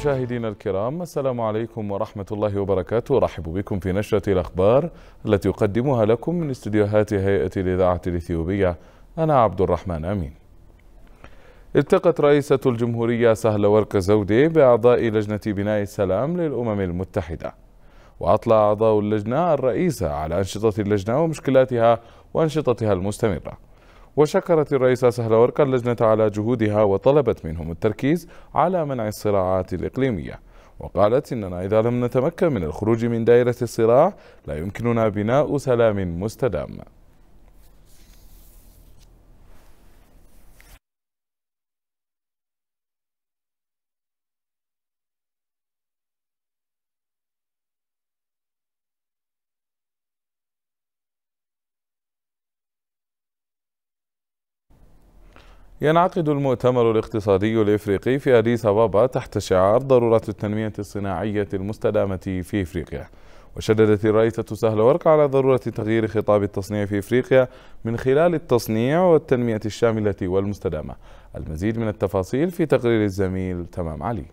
مشاهدينا الكرام السلام عليكم ورحمة الله وبركاته أرحب بكم في نشرة الأخبار التي يقدمها لكم من استديوهات هيئة الإذاعة الإثيوبية أنا عبد الرحمن أمين التقت رئيسة الجمهورية سهلة ورك زودي بأعضاء لجنة بناء السلام للأمم المتحدة وأطلع أعضاء اللجنة الرئيسة على أنشطة اللجنة ومشكلاتها وأنشطتها المستمرة وشكرت الرئيسة سهلة ورقة اللجنة على جهودها وطلبت منهم التركيز على منع الصراعات الإقليمية وقالت إننا إذا لم نتمكن من الخروج من دائرة الصراع لا يمكننا بناء سلام مستدام ينعقد المؤتمر الاقتصادي الافريقي في اديس ابابا تحت شعار ضروره التنميه الصناعيه المستدامه في افريقيا وشددت الرئيسة سهل ورق على ضرورة تغيير خطاب التصنيع في إفريقيا من خلال التصنيع والتنمية الشاملة والمستدامة المزيد من التفاصيل في تقرير الزميل تمام علي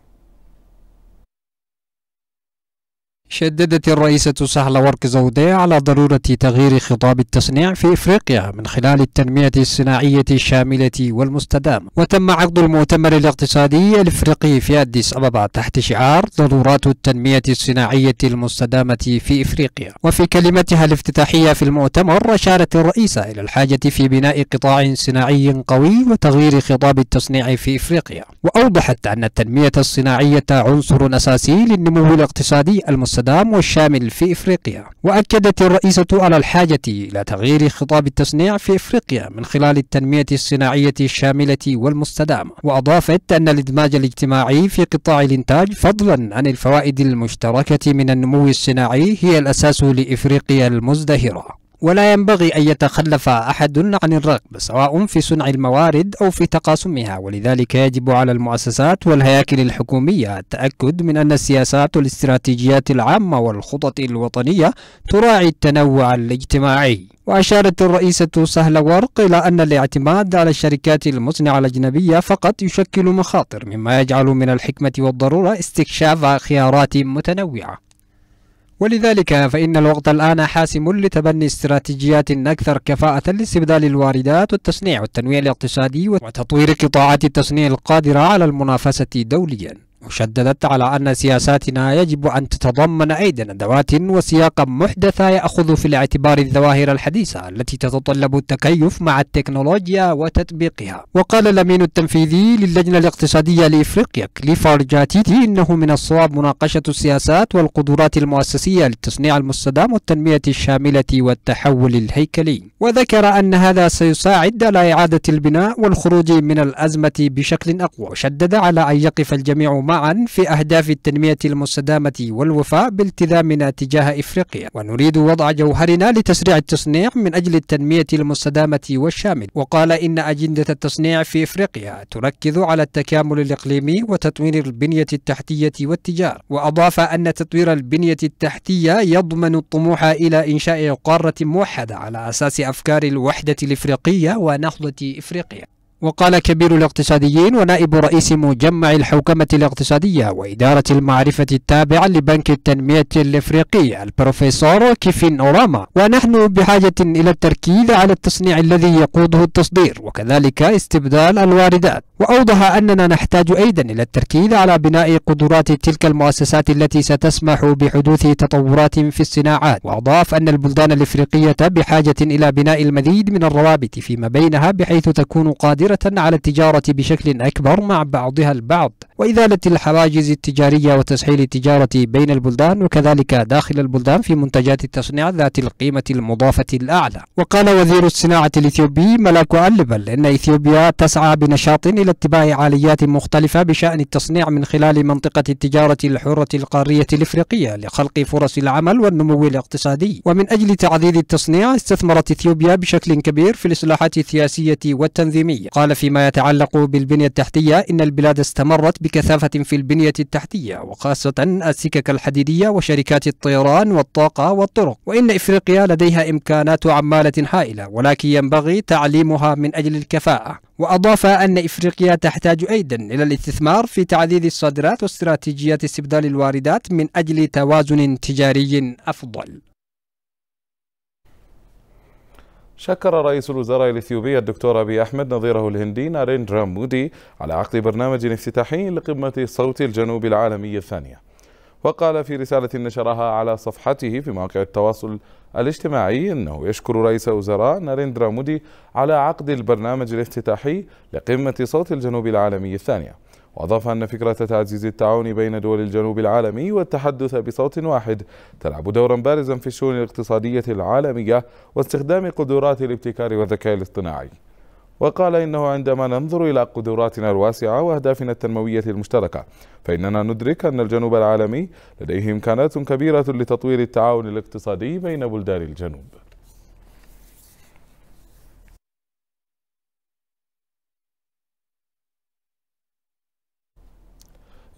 شددت الرئيسة سهلة ورك زودي على ضرورة تغيير خطاب التصنيع في إفريقيا من خلال التنمية الصناعية الشاملة والمستدامة وتم عقد المؤتمر الاقتصادي الإفريقي في أديس أبابا تحت شعار ضرورات التنمية الصناعية المستدامة في إفريقيا وفي كلمتها الافتتاحية في المؤتمر أشارت الرئيسة إلى الحاجة في بناء قطاع صناعي قوي وتغيير خطاب التصنيع في إفريقيا وأوضحت أن التنمية الصناعية عنصر أساسي للنمو الاقتصادي المستدام السدام والشامل في إفريقيا وأكدت الرئيسة على الحاجة إلى تغيير خطاب التصنيع في إفريقيا من خلال التنمية الصناعية الشاملة والمستدامة وأضافت أن الإدماج الاجتماعي في قطاع الإنتاج فضلا عن الفوائد المشتركة من النمو الصناعي هي الأساس لإفريقيا المزدهرة ولا ينبغي أن يتخلف أحد عن الرغب سواء في صنع الموارد أو في تقاسمها ولذلك يجب على المؤسسات والهياكل الحكومية التأكد من أن السياسات والاستراتيجيات العامة والخطط الوطنية تراعي التنوع الاجتماعي وأشارت الرئيسة سهلة ورق إلى أن الاعتماد على الشركات المصنعة الأجنبية فقط يشكل مخاطر مما يجعل من الحكمة والضرورة استكشاف خيارات متنوعة ولذلك فإن الوقت الآن حاسم لتبني استراتيجيات أكثر كفاءة لاستبدال الواردات والتصنيع والتنويع الاقتصادي وتطوير قطاعات التصنيع القادرة على المنافسة دولياً وشددت على أن سياساتنا يجب أن تتضمن أيضا أدوات وسياقا محدثة يأخذ في الاعتبار الظواهر الحديثة التي تتطلب التكيف مع التكنولوجيا وتطبيقها وقال الأمين التنفيذي للجنة الاقتصادية لإفريقيا كليفار جاتيتي إنه من الصواب مناقشة السياسات والقدرات المؤسسية للتصنيع المستدام والتنمية الشاملة والتحول الهيكلي وذكر أن هذا سيساعد على إعادة البناء والخروج من الأزمة بشكل أقوى وشدد على أن يقف الجميع معا في أهداف التنمية المستدامة والوفاء بالتزامنا تجاه إفريقيا ونريد وضع جوهرنا لتسريع التصنيع من أجل التنمية المستدامة والشامل وقال إن أجندة التصنيع في إفريقيا تركز على التكامل الإقليمي وتطوير البنية التحتية والتجارة وأضاف أن تطوير البنية التحتية يضمن الطموح إلى إنشاء قارة موحدة على أساس أفكار الوحدة الإفريقية ونهضة إفريقيا وقال كبير الاقتصاديين ونائب رئيس مجمع الحوكمة الاقتصادية وإدارة المعرفة التابعة لبنك التنمية الإفريقي البروفيسور كيفين أوراما ونحن بحاجة إلى التركيز على التصنيع الذي يقوده التصدير وكذلك استبدال الواردات وأوضح أننا نحتاج أيضا إلى التركيز على بناء قدرات تلك المؤسسات التي ستسمح بحدوث تطورات في الصناعات وأضاف أن البلدان الإفريقية بحاجة إلى بناء المزيد من الروابط فيما بينها بحيث تكون قادرة على التجارة بشكل أكبر مع بعضها البعض وإزالة الحواجز التجارية وتسهيل التجارة بين البلدان وكذلك داخل البلدان في منتجات التصنيع ذات القيمة المضافة الأعلى وقال وزير الصناعة الإثيوبي ملاك ألبل أن إثيوبيا تسعى بنشاط إلى اتباع عاليات مختلفة بشأن التصنيع من خلال منطقة التجارة الحرة القارية الإفريقية لخلق فرص العمل والنمو الاقتصادي ومن أجل تعزيز التصنيع استثمرت إثيوبيا بشكل كبير في الإصلاحات السياسية والتنظيمية قال فيما يتعلق بالبنية التحتية إن البلاد استمرت بكثافة في البنية التحتية وخاصة السكك الحديدية وشركات الطيران والطاقة والطرق وإن إفريقيا لديها إمكانات عمالة هائلة ولكن ينبغي تعليمها من أجل الكفاءة وأضاف أن إفريقيا تحتاج أيضا إلى الاستثمار في تعزيز الصادرات واستراتيجية استبدال الواردات من أجل توازن تجاري أفضل شكر رئيس الوزراء الإثيوبي الدكتور أبي أحمد نظيره الهندي ناريندرا مودي على عقد برنامج افتتاحي لقمة صوت الجنوب العالمي الثانية وقال في رسالة نشرها على صفحته في مواقع التواصل الاجتماعي أنه يشكر رئيس وزراء ناريندرا مودي على عقد البرنامج الافتتاحي لقمة صوت الجنوب العالمي الثانية وأضاف أن فكرة تعزيز التعاون بين دول الجنوب العالمي والتحدث بصوت واحد تلعب دورا بارزا في الشؤون الاقتصادية العالمية واستخدام قدرات الابتكار والذكاء الاصطناعي وقال إنه عندما ننظر إلى قدراتنا الواسعة وأهدافنا التنموية المشتركة فإننا ندرك أن الجنوب العالمي لديه إمكانات كبيرة لتطوير التعاون الاقتصادي بين بلدان الجنوب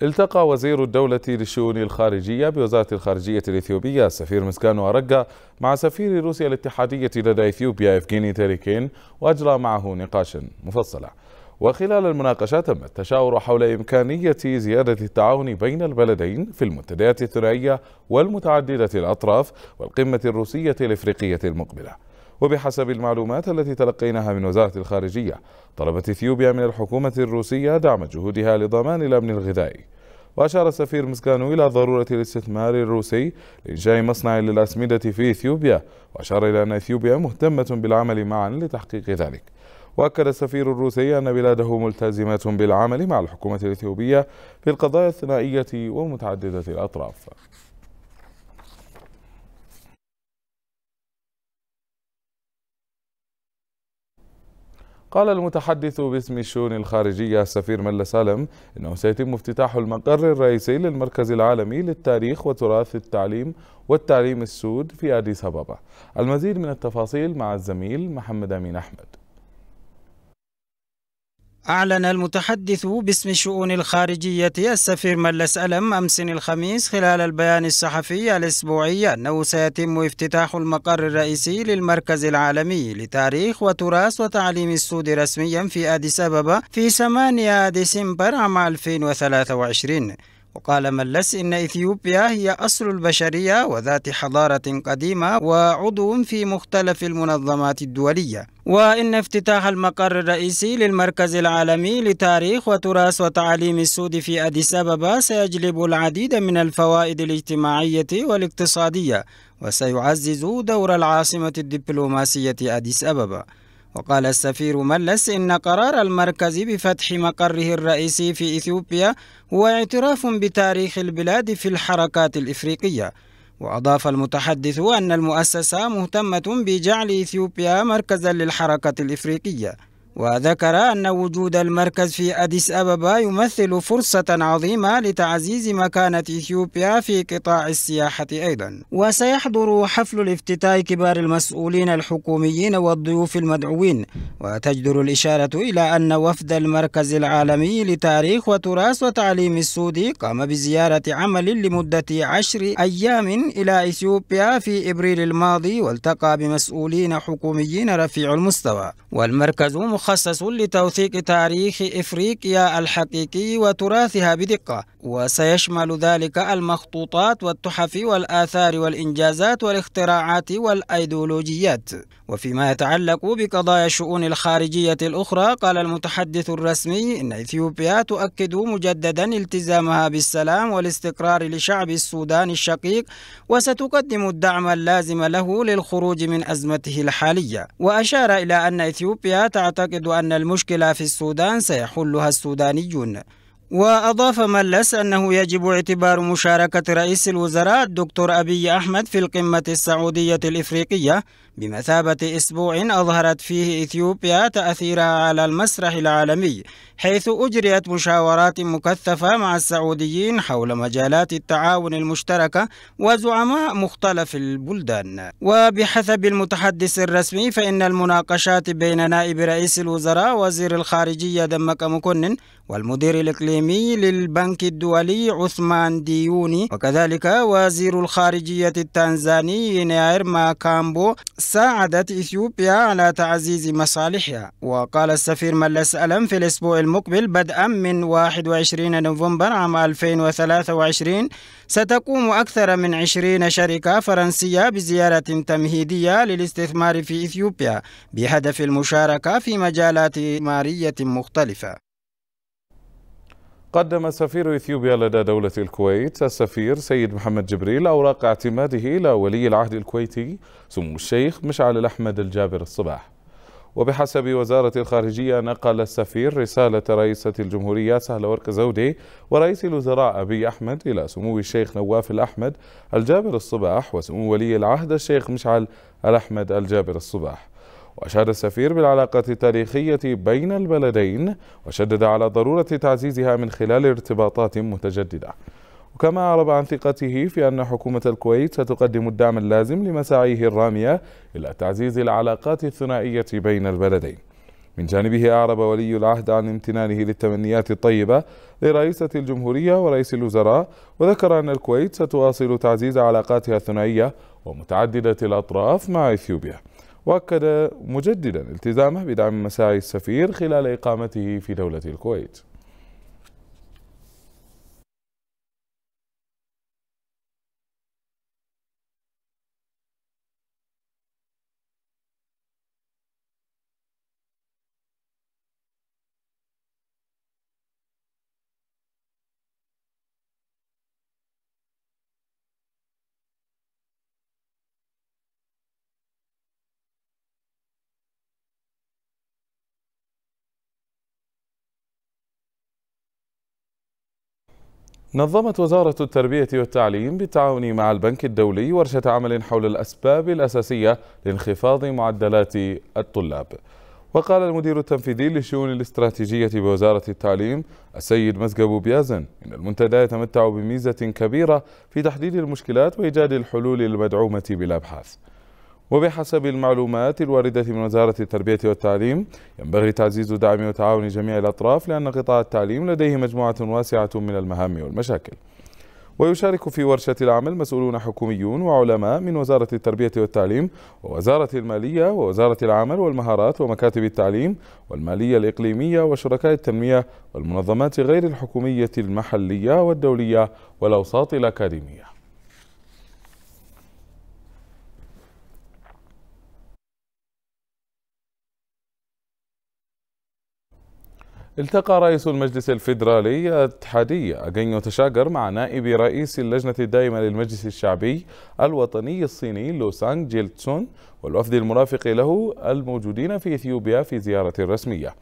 التقى وزير الدولة للشؤون الخارجية بوزارة الخارجية الإثيوبية السفير مسكانو أرقا مع سفير روسيا الاتحادية لدى إثيوبيا إفغيني تاريكين وأجرى معه نقاشا مفصلا وخلال المناقشة تم التشاور حول إمكانية زيادة التعاون بين البلدين في المنتديات الثنائية والمتعددة الأطراف والقمة الروسية الإفريقية المقبلة وبحسب المعلومات التي تلقيناها من وزارة الخارجية طلبت إثيوبيا من الحكومة الروسية دعم جهودها لضمان الأمن الغذائي وأشار السفير مسكانو إلى ضرورة الاستثمار الروسي لإنشاء مصنع للأسمدة في إثيوبيا وأشار إلى أن إثيوبيا مهتمة بالعمل معا لتحقيق ذلك وأكد السفير الروسي أن بلاده ملتزمة بالعمل مع الحكومة الإثيوبية في القضايا الثنائية ومتعددة الأطراف قال المتحدث باسم الشؤون الخارجية السفير ملا سالم إنه سيتم افتتاح المقر الرئيسي للمركز العالمي للتاريخ وتراث التعليم والتعليم السود في أديس أبابا المزيد من التفاصيل مع الزميل محمد أمين أحمد أعلن المتحدث باسم الشؤون الخارجية السفير ملس ألم أمس الخميس خلال البيان الصحفي الأسبوعي أنه سيتم افتتاح المقر الرئيسي للمركز العالمي لتاريخ وتراث وتعليم السود رسميا في أديس أبابا في 8 ديسمبر عام 2023 وقال ملس إن إثيوبيا هي أصل البشرية وذات حضارة قديمة وعضو في مختلف المنظمات الدولية وإن افتتاح المقر الرئيسي للمركز العالمي لتاريخ وتراث وتعليم السود في أديس أبابا سيجلب العديد من الفوائد الاجتماعية والاقتصادية وسيعزز دور العاصمة الدبلوماسية أديس أبابا وقال السفير ملس إن قرار المركز بفتح مقره الرئيسي في إثيوبيا هو اعتراف بتاريخ البلاد في الحركات الإفريقية وأضاف المتحدث أن المؤسسة مهتمة بجعل إثيوبيا مركزا للحركة الإفريقية وذكر أن وجود المركز في أديس أبابا يمثل فرصة عظيمة لتعزيز مكانة إثيوبيا في قطاع السياحة أيضا وسيحضر حفل الافتتاح كبار المسؤولين الحكوميين والضيوف المدعوين وتجدر الإشارة إلى أن وفد المركز العالمي لتاريخ وتراث وتعليم السودي قام بزيارة عمل لمدة عشر أيام إلى إثيوبيا في إبريل الماضي والتقى بمسؤولين حكوميين رفيع المستوى والمركز مخ مخصص لتوثيق تاريخ إفريقيا الحقيقي وتراثها بدقة وسيشمل ذلك المخطوطات والتحف والآثار والإنجازات والاختراعات والأيديولوجيات وفيما يتعلق بقضايا الشؤون الخارجية الأخرى قال المتحدث الرسمي إن إثيوبيا تؤكد مجددا التزامها بالسلام والاستقرار لشعب السودان الشقيق وستقدم الدعم اللازم له للخروج من أزمته الحالية وأشار إلى أن إثيوبيا تعتقد يعتقد أن المشكلة في السودان سيحلها السودانيون وأضاف ملس أنه يجب اعتبار مشاركة رئيس الوزراء الدكتور أبي أحمد في القمة السعودية الإفريقية بمثابة أسبوع أظهرت فيه إثيوبيا تأثيرها على المسرح العالمي حيث أجريت مشاورات مكثفة مع السعوديين حول مجالات التعاون المشتركة وزعماء مختلف البلدان وبحسب المتحدث الرسمي فإن المناقشات بين نائب رئيس الوزراء وزير الخارجية دمك مكنن والمدير الإقليمي الدائم للبنك الدولي عثمان ديوني وكذلك وزير الخارجية التنزاني نيرما كامبو ساعدت إثيوبيا على تعزيز مصالحها وقال السفير ملس ألم في الأسبوع المقبل بدءا من 21 نوفمبر عام 2023 ستقوم أكثر من 20 شركة فرنسية بزيارة تمهيدية للاستثمار في إثيوبيا بهدف المشاركة في مجالات مالية مختلفة قدم سفير إثيوبيا لدى دولة الكويت السفير سيد محمد جبريل أوراق اعتماده إلى ولي العهد الكويتي سمو الشيخ مشعل الأحمد الجابر الصباح وبحسب وزارة الخارجية نقل السفير رسالة رئيسة الجمهورية سهلة ورق زودي ورئيس الوزراء أبي أحمد إلى سمو الشيخ نواف الأحمد الجابر الصباح وسمو ولي العهد الشيخ مشعل الأحمد الجابر الصباح وأشاد السفير بالعلاقات التاريخية بين البلدين وشدد على ضرورة تعزيزها من خلال ارتباطات متجددة وكما أعرب عن ثقته في أن حكومة الكويت ستقدم الدعم اللازم لمساعيه الرامية إلى تعزيز العلاقات الثنائية بين البلدين من جانبه أعرب ولي العهد عن امتنانه للتمنيات الطيبة لرئيسة الجمهورية ورئيس الوزراء وذكر أن الكويت ستواصل تعزيز علاقاتها الثنائية ومتعددة الأطراف مع إثيوبيا واكد مجددا التزامه بدعم مساعي السفير خلال اقامته في دوله الكويت نظمت وزارة التربية والتعليم بالتعاون مع البنك الدولي ورشة عمل حول الأسباب الأساسية لانخفاض معدلات الطلاب وقال المدير التنفيذي للشؤون الاستراتيجية بوزارة التعليم السيد مزقب بيازن إن المنتدى يتمتع بميزة كبيرة في تحديد المشكلات وإيجاد الحلول المدعومة بالأبحاث وبحسب المعلومات الواردة من وزارة التربية والتعليم ينبغي تعزيز دعم وتعاون جميع الأطراف لأن قطاع التعليم لديه مجموعة واسعة من المهام والمشاكل ويشارك في ورشة العمل مسؤولون حكوميون وعلماء من وزارة التربية والتعليم ووزارة المالية ووزارة العمل والمهارات ومكاتب التعليم والمالية الإقليمية وشركاء التنمية والمنظمات غير الحكومية المحلية والدولية والأوساط الأكاديمية التقى رئيس المجلس الفيدرالي الاتحادي أغينيو تشاغر مع نائب رئيس اللجنة الدائمة للمجلس الشعبي الوطني الصيني لوسانغ جيلتسون والوفد المرافق له الموجودين في إثيوبيا في زيارة رسمية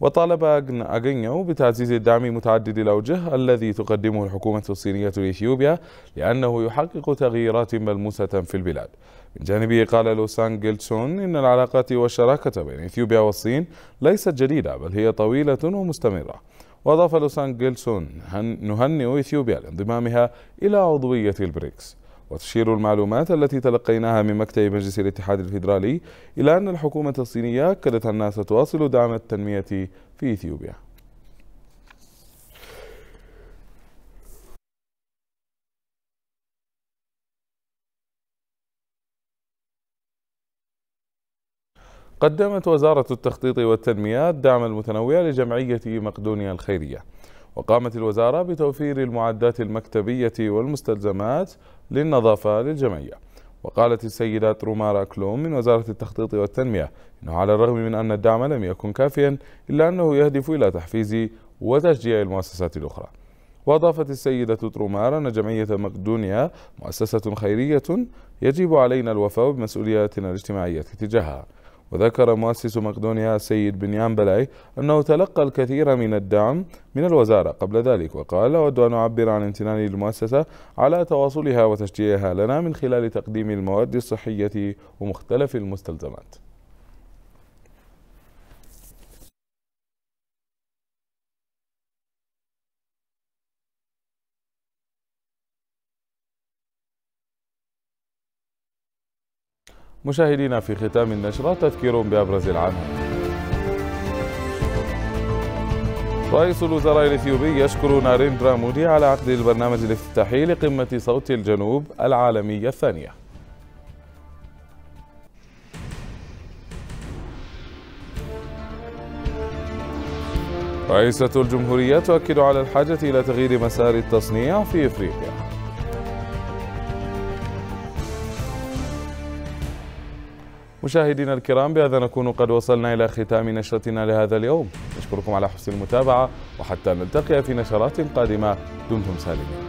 وطالب أغنيو بتعزيز الدعم متعدد الأوجه الذي تقدمه الحكومة الصينية لإثيوبيا لأنه يحقق تغييرات ملموسة في البلاد من جانبه قال لوسان جيلتسون إن العلاقات والشراكة بين إثيوبيا والصين ليست جديدة بل هي طويلة ومستمرة وأضاف لوسان جيلسون نهنئ إثيوبيا لانضمامها إلى عضوية البريكس وتشير المعلومات التي تلقيناها من مكتب مجلس الاتحاد الفيدرالي إلى أن الحكومة الصينية أكدت أنها ستواصل دعم التنمية في إثيوبيا قدمت وزارة التخطيط والتنمية الدعم المتنوع لجمعية مقدونيا الخيرية وقامت الوزارة بتوفير المعدات المكتبية والمستلزمات للنظافة للجمعية وقالت السيدة رومارا كلوم من وزارة التخطيط والتنمية أنه على الرغم من أن الدعم لم يكن كافيا إلا أنه يهدف إلى تحفيز وتشجيع المؤسسات الأخرى وأضافت السيدة ترومار أن جمعية مقدونيا مؤسسة خيرية يجب علينا الوفاء بمسؤولياتنا الاجتماعية تجاهها وذكر مؤسس مقدونيا السيد بنيام بلاي أنه تلقى الكثير من الدعم من الوزارة قبل ذلك وقال أود أن أعبر عن امتناني للمؤسسة على تواصلها وتشجيعها لنا من خلال تقديم المواد الصحية ومختلف المستلزمات مشاهدينا في ختام النشرة تذكير بأبرز العناوين رئيس الوزراء الاثيوبي يشكر ناريندرا مودي على عقد البرنامج الافتتاحي لقمه صوت الجنوب العالميه الثانيه. رئيسة الجمهورية تؤكد على الحاجة إلى تغيير مسار التصنيع في إفريقيا مشاهدينا الكرام بهذا نكون قد وصلنا إلى ختام نشرتنا لهذا اليوم نشكركم على حسن المتابعة وحتى نلتقي في نشرات قادمة دمتم سالمين